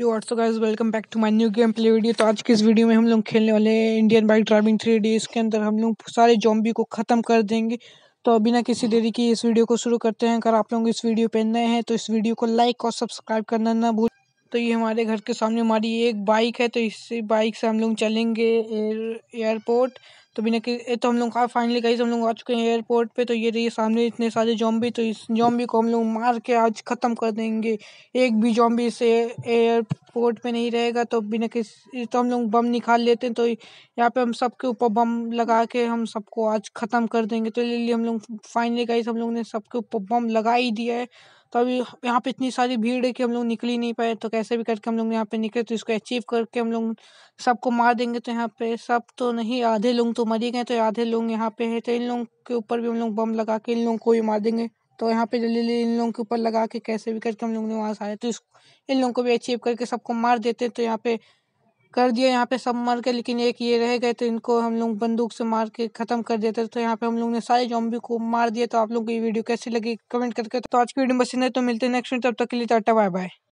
you so guys welcome back to my new game play video तो आज की इस वीडियो में हम लोग खेलने वाले हैं Indian bike driving three D इसके अंदर हम लोग सारे जॉम्बी को ख़त्म कर देंगे तो बिना किसी देरी के इस वीडियो को शुरू करते हैं अगर आप लोग इस वीडियो पर नए हैं तो इस वीडियो को लाइक और सब्सक्राइब करना ना भूल तो ये हमारे घर के सामने हमारी एक बाइक है तो इसी बाइक से हम लोग चलेंगे एयरपोर्ट तो बिना कि तो हम लोग का फाइनली से हम लोग आ चुके हैं एयरपोर्ट पे तो ये रही सामने इतने सारे जॉम्बी तो इस जॉम्बी को हम लोग मार के आज ख़त्म कर देंगे एक भी जॉम्बी से एयरपोर्ट पे नहीं रहेगा तो बिना किस तो हम लोग बम निकाल लेते हैं तो यहाँ पे हम सबके ऊपर बम लगा के हम सबको आज ख़त्म कर देंगे तो इसलिए हम लोग फाइनली गाइस हम लोग ने सबके ऊपर बम लगा ही दिया है तो अभी यहाँ पे इतनी सारी भीड़ है कि हम लोग निकल ही नहीं पाए तो कैसे भी करके हम लोग यहाँ पे निकले तो इसको अचीव करके हम लोग सबको मार देंगे तो यहाँ पे सब तो नहीं आधे लोग तो मरी गए तो आधे लोग यहाँ पे हैं तो इन लोगों के ऊपर भी हम लोग बम लगा के इन लोगों को भी मार देंगे तो यहाँ पे जल्दी जल्दी इन लोगों के ऊपर लगा के कैसे भी करके हम लोग ने वहाँ से आए तो इस इन लोगों को भी अचीव करके सबको मार देते तो यहाँ पे कर दिया यहाँ पे सब मर गए लेकिन एक ये रह गए तो इनको हम लोग बंदूक से मार के ख़त्म कर देते तो यहाँ पे हम लोग ने सारे जॉम्बी को मार दिया तो आप लोग को ये वीडियो कैसी लगी कमेंट करके तो आज की वीडियो बस नहीं तो मिलते हैं नेक्स्ट में तब तक के लिए टाटा बाय बाय